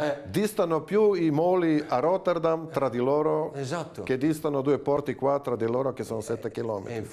eh. distano più i moli a Rotterdam tra di loro esatto. che distano due porti qua tra di loro che sono 7 km.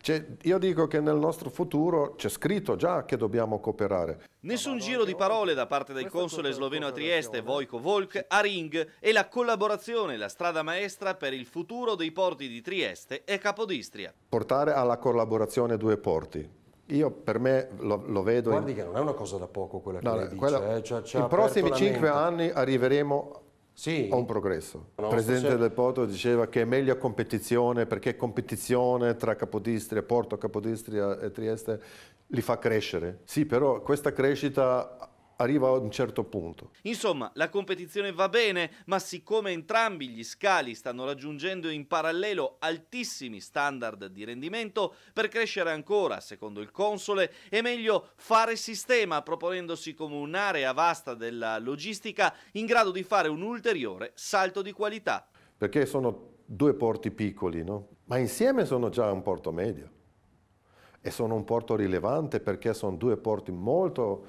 Cioè, io dico che nel nostro futuro c'è scritto già che dobbiamo cooperare. Nessun giro di parole da parte del console sloveno a Trieste, Vojko Volk, a Ring e la collaborazione, la strada maestra per il futuro dei porti di Trieste e Capodistria. Portare alla collaborazione due porti, io per me lo, lo vedo... Guardi in... che non è una cosa da poco quella no, che lei quella... dice. Eh? Cioè, cioè I prossimi cinque anni arriveremo sì. a un progresso. Il Presidente se... del Porto diceva che è meglio competizione perché competizione tra Capodistria, Porto, Capodistria e Trieste li fa crescere. Sì, però questa crescita arriva a un certo punto. Insomma, la competizione va bene, ma siccome entrambi gli scali stanno raggiungendo in parallelo altissimi standard di rendimento, per crescere ancora, secondo il console, è meglio fare sistema proponendosi come un'area vasta della logistica in grado di fare un ulteriore salto di qualità. Perché sono due porti piccoli, no? ma insieme sono già un porto medio e sono un porto rilevante perché sono due porti molto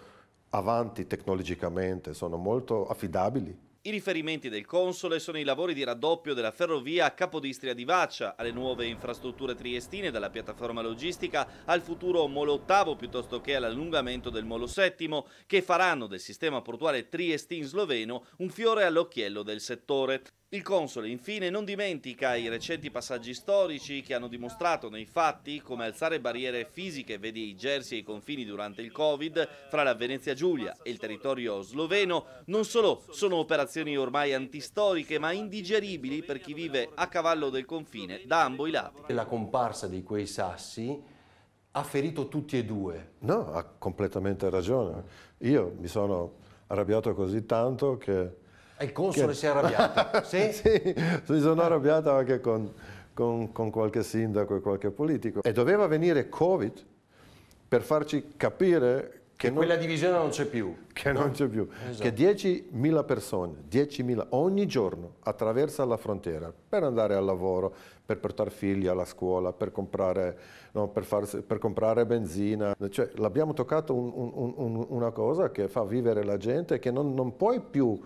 avanti tecnologicamente, sono molto affidabili. I riferimenti del Console sono i lavori di raddoppio della ferrovia a Capodistria di Vaccia, alle nuove infrastrutture triestine, dalla piattaforma logistica al futuro molo ottavo piuttosto che all'allungamento del molo VII, che faranno del sistema portuale triestin sloveno un fiore all'occhiello del settore. Il Console infine non dimentica i recenti passaggi storici che hanno dimostrato nei fatti come alzare barriere fisiche, vedi i Jersey e i confini durante il Covid, fra la Venezia Giulia e il territorio sloveno, non solo sono operazioni ormai antistoriche ma indigeribili per chi vive a cavallo del confine da ambo i lati. La comparsa di quei sassi ha ferito tutti e due. No, ha completamente ragione. Io mi sono arrabbiato così tanto che il console che... si è arrabbiato. sì? sì, si sono arrabbiato anche con, con, con qualche sindaco e qualche politico. E doveva venire Covid per farci capire che, che non, quella divisione non c'è più. Che non c'è più. Esatto. Che 10.000 persone, 10.000 ogni giorno attraversa la frontiera per andare al lavoro, per portare figli alla scuola, per comprare, no, per farsi, per comprare benzina. Cioè, l'abbiamo toccato un, un, un, una cosa che fa vivere la gente che non, non puoi più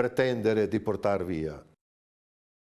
pretendere di portare via.